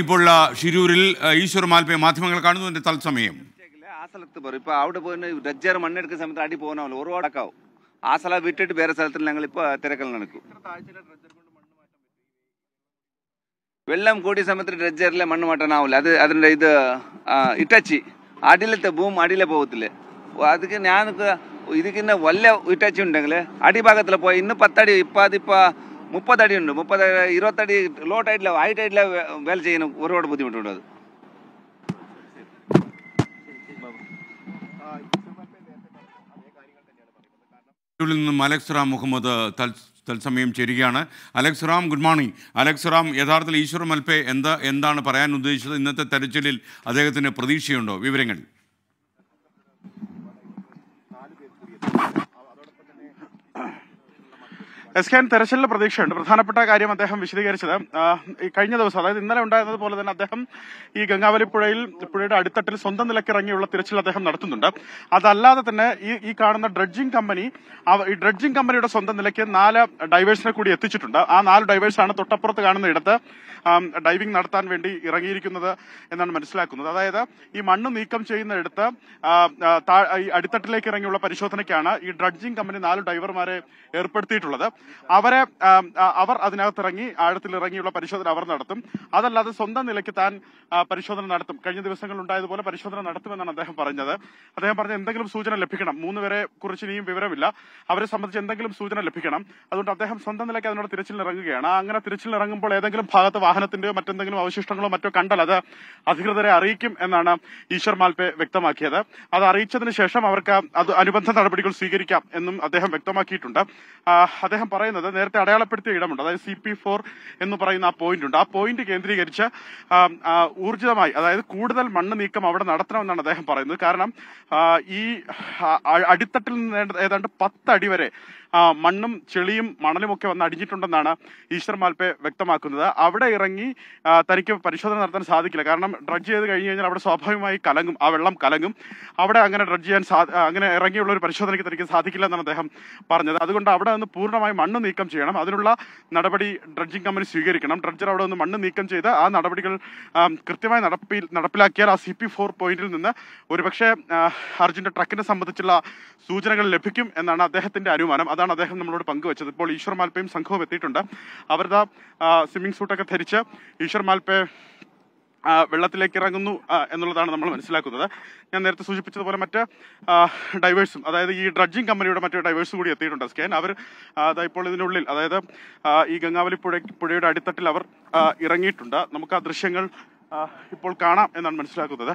ഇപ്പോൾ ഷിരൂരിൽ ഈശ്വർ മാൽപേ മാധ്യമങ്ങൾ കാണുന്നതിന്റെ തത്സമയം ആ സ്ഥലത്ത് പറയും ഇപ്പൊ അവിടെ പോയി ഡജ്ജർ മണ്ണെടുക്കുന്ന സമയത്ത് അടി പോകാനാവില്ല ഒരുപാട് ആക്കാവും ആ സ്ഥലം വിട്ടിട്ട് വേറെ സ്ഥലത്തിൽ ഞങ്ങൾ ഇപ്പൊ തിരക്കൽ നടക്കും വെള്ളം കൂടിയ സമയത്ത് ഡ്രഡ്ജറിലെ മണ്ണ് മാറ്റാനാവില്ല അത് അതിൻ്റെ ഇത് ഇട്ടച്ചി അടിയിലത്തെ ഭൂമി അടിയിലെ പോകത്തില്ല അതുക്ക് ഞാനൊക്കെ ഇതിക്കിന്ന വല്ല ഇട്ടച്ചി ഉണ്ടെങ്കിൽ അടിഭാഗത്തിൽ പോയി ഇന്ന് പത്തടി ഇപ്പം അതിപ്പോൾ മുപ്പതടി ഉണ്ട് മുപ്പത് ഇരുപത്തടി ലോ ടൈറ്റിൽ ഹൈ ടൈറ്റിൽ വേല ചെയ്യാൻ ഒരുപാട് ബുദ്ധിമുട്ടുണ്ട് അത് ിൽ നിന്നും അലക്സ് റാം മുഹമ്മദ് തത്സമയം ചേരുകയാണ് Alex Ram good morning Alex Ram യഥാർത്ഥത്തിൽ ഈശ്വർ മൽപേ എന്താ എന്താണ് പറയാൻ ഉദ്ദേശിച്ചത് ഇന്നത്തെ തെരച്ചിലിൽ അദ്ദേഹത്തിന് പ്രതീക്ഷയുണ്ടോ വിവരങ്ങൾ എസ് കെ തെരച്ചിലിന്റെ പ്രതീക്ഷയുണ്ട് പ്രധാനപ്പെട്ട കാര്യം അദ്ദേഹം വിശദീകരിച്ചത് കഴിഞ്ഞ ദിവസം അതായത് ഇന്നലെ ഉണ്ടായിരുന്നത് പോലെ തന്നെ അദ്ദേഹം ഈ ഗംഗാവലി പുഴയിൽ പുഴയുടെ അടിത്തട്ടിൽ സ്വന്തം നിലക്കിറങ്ങിയുള്ള തിരച്ചിൽ അദ്ദേഹം നടത്തുന്നുണ്ട് അതല്ലാതെ തന്നെ ഈ ഈ കാണുന്ന ഡ്രഡ്ജിംഗ് കമ്പനി ഈ ഡ്രഡ്ജിംഗ് കമ്പനിയുടെ സ്വന്തം നിലയ്ക്ക് നാല് ഡൈവേഴ്സിനെ കൂടി എത്തിച്ചിട്ടുണ്ട് ആ നാല് ഡൈവേഴ്സാണ് തൊട്ടപ്പുറത്ത് കാണുന്ന ഇടത്ത് ഡൈവിംഗ് നടത്താൻ വേണ്ടി ഇറങ്ങിയിരിക്കുന്നത് എന്നാണ് മനസ്സിലാക്കുന്നത് അതായത് ഈ മണ്ണ് നീക്കം ചെയ്യുന്ന ഇടത്ത് അടിത്തട്ടിലേക്ക് ഇറങ്ങിയുള്ള പരിശോധനയ്ക്കാണ് ഈ ഡ്രഡ്ജിംഗ് കമ്പനി നാല് ഡൈവർമാരെ ഏർപ്പെടുത്തിയിട്ടുള്ളത് അവരെ അവർ അതിനകത്തിറങ്ങി ആഴത്തിലിറങ്ങിയുള്ള പരിശോധന അവർ നടത്തും അതല്ലാതെ സ്വന്തം നിലയ്ക്ക് താൻ പരിശോധന നടത്തും കഴിഞ്ഞ ദിവസങ്ങളിൽ ഉണ്ടായതുപോലെ പരിശോധന നടത്തുമെന്നാണ് അദ്ദേഹം പറഞ്ഞത് അദ്ദേഹം പറഞ്ഞ എന്തെങ്കിലും സൂചന ലഭിക്കണം പേരെ കുറിച്ച് ഇനിയും വിവരമില്ല അവരെ സംബന്ധിച്ച് എന്തെങ്കിലും സൂചന ലഭിക്കണം അതുകൊണ്ട് അദ്ദേഹം സ്വന്തം നിലയ്ക്ക് അതിനോട് തിരച്ചിലിറങ്ങുകയാണ് അങ്ങനെ തിരച്ചിലിറങ്ങുമ്പോൾ ഏതെങ്കിലും ഭാഗത്ത് വാഹനത്തിന്റെയോ മറ്റെന്തെങ്കിലും അവശിഷ്ടങ്ങളോ മറ്റോ കണ്ടാൽ അത് അധികൃതരെ അറിയിക്കും എന്നാണ് ഈശ്വർ മാൽപേ വ്യക്തമാക്കിയത് അത് അറിയിച്ചതിന് ശേഷം അവർക്ക് അത് അനുബന്ധ നടപടികൾ സ്വീകരിക്കാം എന്നും അദ്ദേഹം വ്യക്തമാക്കിയിട്ടുണ്ട് അദ്ദേഹം പറയുന്നത് നേരത്തെ അടയാളപ്പെടുത്തിയ ഇടമുണ്ട് അതായത് സി പി ഫോർ എന്ന് പറയുന്ന ആ പോയിന്റ് ഉണ്ട് ആ പോയിന്റ് കേന്ദ്രീകരിച്ച് ഊർജിതമായി അതായത് കൂടുതൽ മണ്ണ് നീക്കം അവിടെ നടത്തണമെന്നാണ് അദ്ദേഹം പറയുന്നത് കാരണം ഈ അടിത്തട്ടിൽ നിന്ന് ഏതാണ്ട് പത്ത് അടി വരെ മണ്ണും ചെളിയും മണലുമൊക്കെ വന്ന് അടിഞ്ഞിട്ടുണ്ടെന്നാണ് ഈശ്വർ മാൽപ്പെ വ്യക്തമാക്കുന്നത് അവിടെ ഇറങ്ങി തനിക്ക് പരിശോധന നടത്താൻ സാധിക്കില്ല കാരണം ഡ്രഡ്ജ് ചെയ്ത് കഴിഞ്ഞ് കഴിഞ്ഞാൽ അവിടെ സ്വാഭാവികമായി കലങ്ങും ആ വെള്ളം കലങ്ങും അവിടെ അങ്ങനെ ഡ്രഡ്ജ് ചെയ്യാൻ അങ്ങനെ ഇറങ്ങിയുള്ള ഒരു പരിശോധനയ്ക്ക് തനിക്ക് സാധിക്കില്ല എന്നാണ് അദ്ദേഹം പറഞ്ഞത് അതുകൊണ്ട് അവിടെ നിന്ന് പൂർണ്ണമായും മണ്ണ് നീക്കം ചെയ്യണം അതിനുള്ള നടപടി ഡ്രഡ്ജിംഗ് കമ്പനി സ്വീകരിക്കണം ഡ്രഡ്ജർ അവിടെ നിന്ന് മണ്ണ് നീക്കം ചെയ്ത് ആ നടപടികൾ കൃത്യമായി നടപ്പിൽ നടപ്പിലാക്കിയാൽ ആ സി പി ഫോർ പോയിന്റിൽ നിന്ന് ഒരുപക്ഷെ അർജുൻ്റെ ട്രക്കിനെ സംബന്ധിച്ചുള്ള സൂചനകൾ ലഭിക്കും എന്നാണ് അദ്ദേഹത്തിൻ്റെ അനുമാനം അതാണ് അദ്ദേഹം നമ്മളോട് പങ്കുവച്ചത് ഇപ്പോൾ ഈശ്വർ മാൽപ്പയും സംഘവും എത്തിയിട്ടുണ്ട് അവരുടെ സ്വിമ്മിംഗ് സൂട്ടൊക്കെ ധരിച്ച് ഈശ്വർ മാൽപ്പയെ വെള്ളത്തിലേക്ക് ഇറങ്ങുന്നു എന്നുള്ളതാണ് നമ്മൾ മനസ്സിലാക്കുന്നത് ഞാൻ നേരത്തെ സൂചിപ്പിച്ചതുപോലെ മറ്റ് ഡൈവേഴ്സും അതായത് ഈ ഡ്രഡ്ജിങ് കമ്പനിയുടെ മറ്റു ഡൈവേഴ്സും കൂടി എത്തിയിട്ടുണ്ട് സ്കാൻ അവർ അതായത് ഇപ്പോൾ ഇതിനുള്ളിൽ അതായത് ഈ ഗംഗാവലി പുഴ പുഴയുടെ അടിത്തട്ടിൽ അവർ ഇറങ്ങിയിട്ടുണ്ട് നമുക്ക് ആ ദൃശ്യങ്ങൾ ഇപ്പോൾ കാണാം എന്നാണ് മനസ്സിലാക്കുന്നത്